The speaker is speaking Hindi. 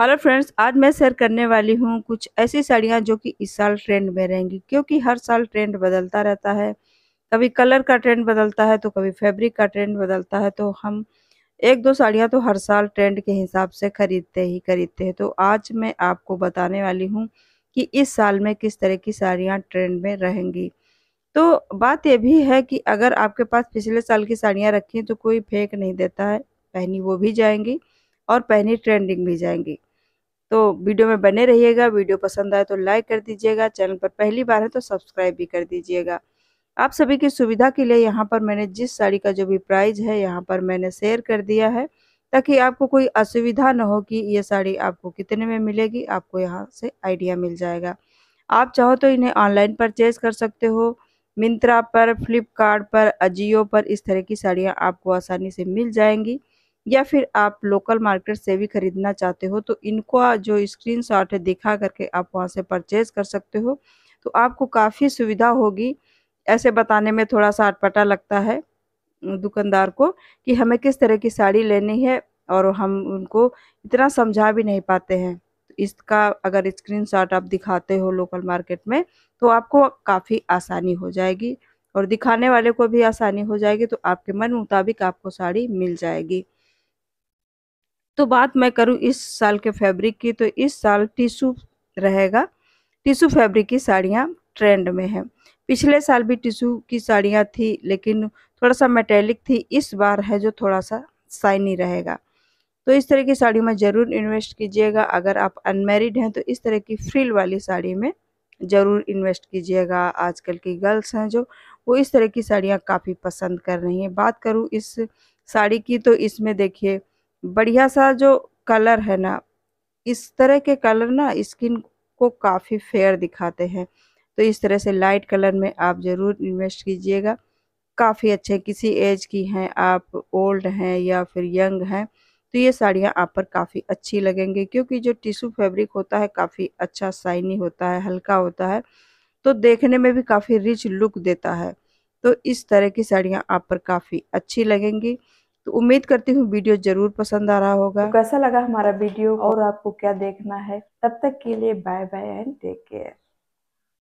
हेलो फ्रेंड्स आज मैं शेयर करने वाली हूँ कुछ ऐसी साड़ियाँ जो कि इस साल ट्रेंड में रहेंगी क्योंकि हर साल ट्रेंड बदलता रहता है कभी कलर का ट्रेंड बदलता है तो कभी फैब्रिक का ट्रेंड बदलता है तो हम एक दो साड़ियाँ तो हर साल ट्रेंड के हिसाब से खरीदते ही खरीदते हैं तो आज मैं आपको बताने वाली हूँ कि इस साल में किस तरह की साड़ियाँ ट्रेंड में रहेंगी तो बात यह भी है कि अगर आपके पास पिछले साल की साड़ियाँ रखी हैं तो कोई फेंक नहीं देता है पहनी वो भी जाएंगी और पहनी ट्रेंडिंग भी जाएंगी तो वीडियो में बने रहिएगा वीडियो पसंद आए तो लाइक कर दीजिएगा चैनल पर पहली बार है तो सब्सक्राइब भी कर दीजिएगा आप सभी की सुविधा के लिए यहाँ पर मैंने जिस साड़ी का जो भी प्राइस है यहाँ पर मैंने शेयर कर दिया है ताकि आपको कोई असुविधा न हो कि ये साड़ी आपको कितने में मिलेगी आपको यहाँ से आइडिया मिल जाएगा आप चाहो तो इन्हें ऑनलाइन परचेज कर सकते हो मिंत्रा पर फ्लिपकार्ट पर अजियो पर इस तरह की साड़ियाँ आपको आसानी से मिल जाएंगी या फिर आप लोकल मार्केट से भी खरीदना चाहते हो तो इनको जो स्क्रीन शॉट है दिखा करके आप वहाँ से परचेज कर सकते हो तो आपको काफ़ी सुविधा होगी ऐसे बताने में थोड़ा सा अटपटा लगता है दुकानदार को कि हमें किस तरह की साड़ी लेनी है और हम उनको इतना समझा भी नहीं पाते हैं इसका अगर स्क्रीन शॉट आप दिखाते हो लोकल मार्केट में तो आपको काफ़ी आसानी हो जाएगी और दिखाने वाले को भी आसानी हो जाएगी तो आपके मन मुताबिक आपको साड़ी मिल जाएगी तो बात मैं करूँ इस साल के फैब्रिक की तो इस साल टिशू रहेगा टिशू फैब्रिक की साड़ियाँ ट्रेंड में है पिछले साल भी टिशू की साड़ियाँ थी लेकिन थोड़ा सा मेटेलिक थी इस बार है जो थोड़ा सा साइनी रहेगा तो इस तरह की साड़ी में ज़रूर इन्वेस्ट कीजिएगा अगर आप अनमेरिड हैं तो इस तरह की फ्रिल वाली साड़ी में ज़रूर इन्वेस्ट कीजिएगा आजकल की गर्ल्स हैं जो वो इस तरह की साड़ियाँ काफ़ी पसंद कर रही हैं बात करूँ इस साड़ी की तो इसमें देखिए बढ़िया सा जो कलर है ना इस तरह के कलर ना स्किन को काफ़ी फेयर दिखाते हैं तो इस तरह से लाइट कलर में आप ज़रूर इन्वेस्ट कीजिएगा काफ़ी अच्छे किसी एज की हैं आप ओल्ड हैं या फिर यंग हैं तो ये साड़ियाँ आप पर काफ़ी अच्छी लगेंगी क्योंकि जो टिशू फैब्रिक होता है काफ़ी अच्छा साइनी होता है हल्का होता है तो देखने में भी काफ़ी रिच लुक देता है तो इस तरह की साड़ियाँ आप पर काफ़ी अच्छी लगेंगी तो उम्मीद करती हूँ वीडियो जरूर पसंद आ रहा होगा तो कैसा लगा हमारा वीडियो और आपको क्या देखना है तब तक के लिए bye bye and take care